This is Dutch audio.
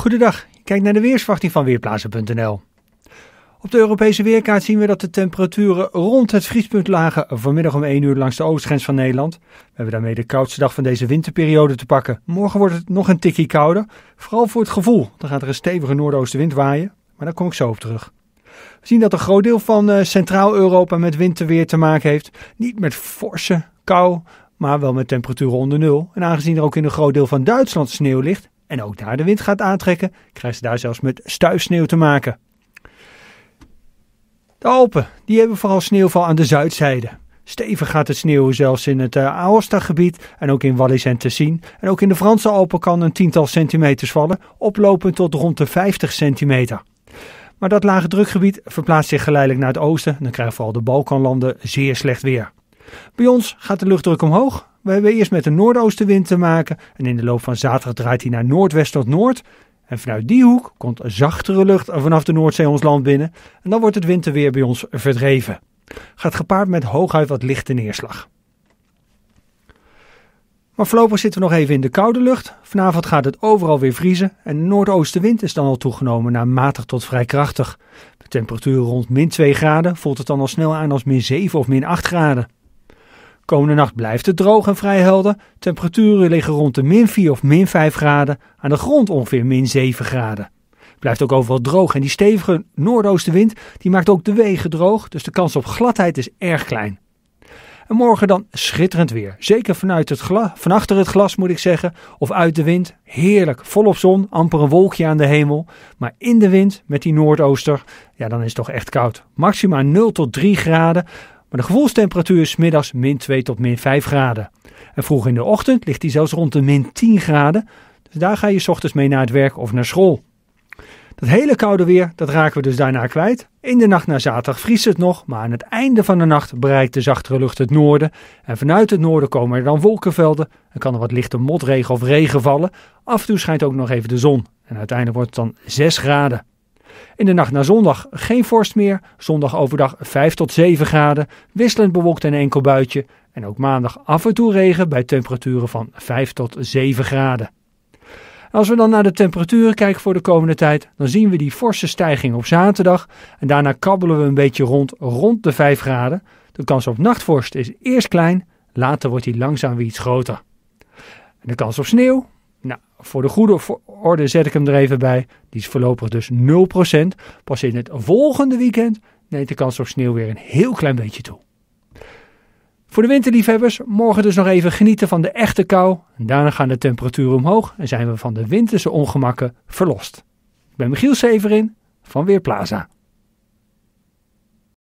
Goedendag, kijk naar de weersverwachting van Weerplaatsen.nl. Op de Europese weerkaart zien we dat de temperaturen rond het vriespunt lagen vanmiddag om 1 uur langs de oostgrens van Nederland. We hebben daarmee de koudste dag van deze winterperiode te pakken. Morgen wordt het nog een tikje kouder, vooral voor het gevoel. Dan gaat er een stevige noordoostenwind waaien, maar daar kom ik zo op terug. We zien dat een groot deel van eh, Centraal-Europa met winterweer te maken heeft. Niet met forse kou, maar wel met temperaturen onder nul. En aangezien er ook in een groot deel van Duitsland sneeuw ligt, en ook daar de wind gaat aantrekken, krijgen ze daar zelfs met stuifsneeuw te maken. De Alpen, die hebben vooral sneeuwval aan de zuidzijde. Stevig gaat het sneeuwen zelfs in het uh, Aosta-gebied en ook in Wallis en Tessin. En ook in de Franse Alpen kan een tiental centimeters vallen, oplopend tot rond de 50 centimeter. Maar dat lage drukgebied verplaatst zich geleidelijk naar het oosten. Dan krijgen vooral de Balkanlanden zeer slecht weer. Bij ons gaat de luchtdruk omhoog we hebben eerst met een noordoostenwind te maken en in de loop van zaterdag draait hij naar noordwest tot noord. En vanuit die hoek komt zachtere lucht vanaf de Noordzee ons land binnen en dan wordt het winterweer bij ons verdreven. Gaat gepaard met hooguit wat lichte neerslag. Maar voorlopig zitten we nog even in de koude lucht. Vanavond gaat het overal weer vriezen en de noordoostenwind is dan al toegenomen naar matig tot vrij krachtig. Met temperaturen rond min 2 graden voelt het dan al snel aan als min 7 of min 8 graden. Komende nacht blijft het droog en vrij helder. Temperaturen liggen rond de min 4 of min 5 graden. Aan de grond ongeveer min 7 graden. Het blijft ook overal droog en die stevige noordoostenwind die maakt ook de wegen droog. Dus de kans op gladheid is erg klein. En morgen dan schitterend weer. Zeker vanuit het glas, van achter het glas moet ik zeggen. Of uit de wind. Heerlijk. Volop zon. Amper een wolkje aan de hemel. Maar in de wind met die noordooster. Ja, dan is het toch echt koud. Maxima 0 tot 3 graden. Maar de gevoelstemperatuur is middags min 2 tot min 5 graden. En vroeg in de ochtend ligt die zelfs rond de min 10 graden. Dus daar ga je s ochtends mee naar het werk of naar school. Dat hele koude weer, dat raken we dus daarna kwijt. In de nacht naar zaterdag vriest het nog, maar aan het einde van de nacht bereikt de zachtere lucht het noorden. En vanuit het noorden komen er dan wolkenvelden en kan er wat lichte motregen of regen vallen. Af en toe schijnt ook nog even de zon. En uiteindelijk wordt het dan 6 graden. In de nacht naar zondag geen vorst meer. Zondag overdag 5 tot 7 graden. Wisselend bewolkt en enkel buitje. En ook maandag af en toe regen bij temperaturen van 5 tot 7 graden. als we dan naar de temperaturen kijken voor de komende tijd, dan zien we die forse stijging op zaterdag. En daarna kabbelen we een beetje rond, rond de 5 graden. De kans op nachtvorst is eerst klein, later wordt die langzaam weer iets groter. de kans op sneeuw voor de goede orde zet ik hem er even bij. Die is voorlopig dus 0%. Pas in het volgende weekend neemt de kans op sneeuw weer een heel klein beetje toe. Voor de winterliefhebbers, morgen dus nog even genieten van de echte kou. Daarna gaan de temperaturen omhoog en zijn we van de winterse ongemakken verlost. Ik ben Michiel Severin van Weerplaza.